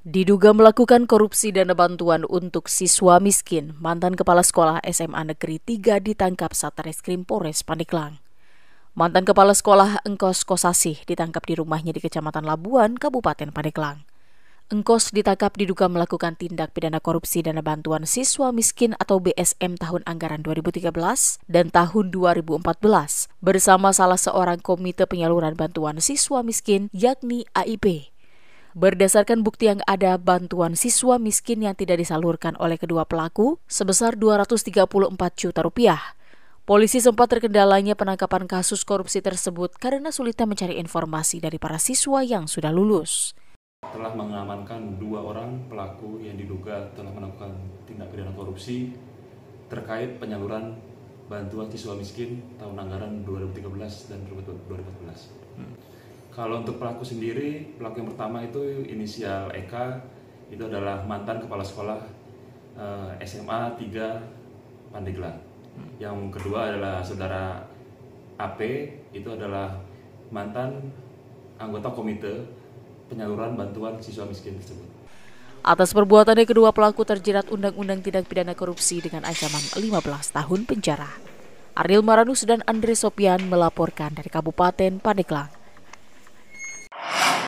Diduga melakukan korupsi dana bantuan untuk siswa miskin, mantan kepala sekolah SMA Negeri 3 ditangkap Satreskrim Polres Pandeglang. Mantan kepala sekolah Engkos Kosasih ditangkap di rumahnya di Kecamatan Labuan, Kabupaten Pandeglang. Engkos ditangkap diduga melakukan tindak pidana korupsi dana bantuan siswa miskin atau BSM tahun anggaran 2013 dan tahun 2014 bersama salah seorang komite penyaluran bantuan siswa miskin yakni AIP. Berdasarkan bukti yang ada, bantuan siswa miskin yang tidak disalurkan oleh kedua pelaku sebesar 234 juta rupiah. Polisi sempat terkendalanya penangkapan kasus korupsi tersebut karena sulitnya mencari informasi dari para siswa yang sudah lulus. Telah mengamankan dua orang pelaku yang diduga telah melakukan tindak pidana korupsi terkait penyaluran bantuan siswa miskin tahun anggaran 2013 dan 2014. Hmm. Kalau untuk pelaku sendiri, pelaku yang pertama itu inisial Eka, itu adalah mantan kepala sekolah uh, eh, SMA 3 Pandeglang. Hmm. Yang kedua adalah saudara AP, itu adalah mantan anggota komite penyaluran bantuan siswa miskin tersebut. Atas perbuatannya kedua pelaku terjerat Undang-Undang Tindak Pidana Korupsi dengan ancaman 15 tahun penjara. Ariel Maranus dan Andre Sopian melaporkan dari Kabupaten Pandeglang.